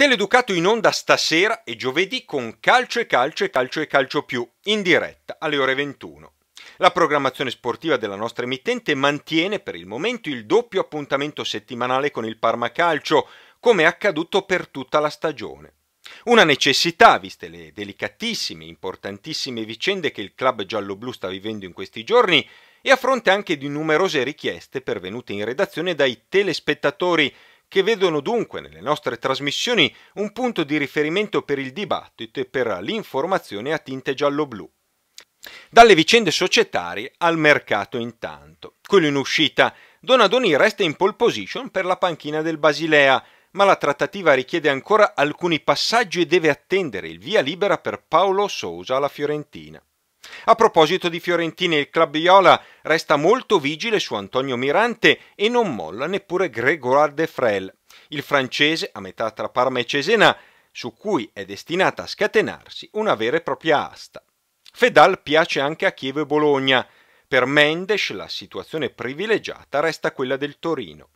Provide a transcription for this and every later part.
Teleducato in onda stasera e giovedì con calcio e calcio e calcio e calcio più, in diretta alle ore 21. La programmazione sportiva della nostra emittente mantiene per il momento il doppio appuntamento settimanale con il Parma Calcio, come è accaduto per tutta la stagione. Una necessità, viste le delicatissime e importantissime vicende che il club gialloblu sta vivendo in questi giorni e a fronte anche di numerose richieste pervenute in redazione dai telespettatori che vedono dunque nelle nostre trasmissioni un punto di riferimento per il dibattito e per l'informazione a tinte giallo-blu. Dalle vicende societarie al mercato intanto. Quello in uscita, Donadoni resta in pole position per la panchina del Basilea, ma la trattativa richiede ancora alcuni passaggi e deve attendere il via libera per Paolo Sousa alla Fiorentina. A proposito di Fiorentini, il club Iola resta molto vigile su Antonio Mirante e non molla neppure Grégoire De Frel, il francese a metà tra Parma e Cesena, su cui è destinata a scatenarsi una vera e propria asta. Fedal piace anche a Chievo e Bologna. Per Mendes la situazione privilegiata resta quella del Torino.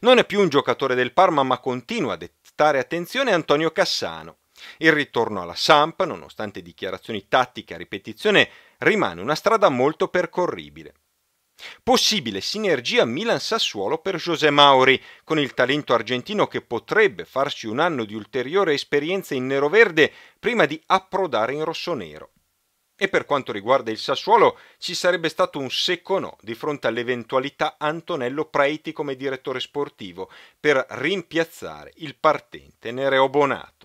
Non è più un giocatore del Parma, ma continua a dettare attenzione Antonio Cassano. Il ritorno alla Samp, nonostante dichiarazioni tattiche a ripetizione, rimane una strada molto percorribile. Possibile sinergia Milan-Sassuolo per José Mauri, con il talento argentino che potrebbe farsi un anno di ulteriore esperienza in neroverde prima di approdare in rossonero. E per quanto riguarda il Sassuolo, ci sarebbe stato un secco no di fronte all'eventualità Antonello Preiti come direttore sportivo per rimpiazzare il partente Nereo Bonato.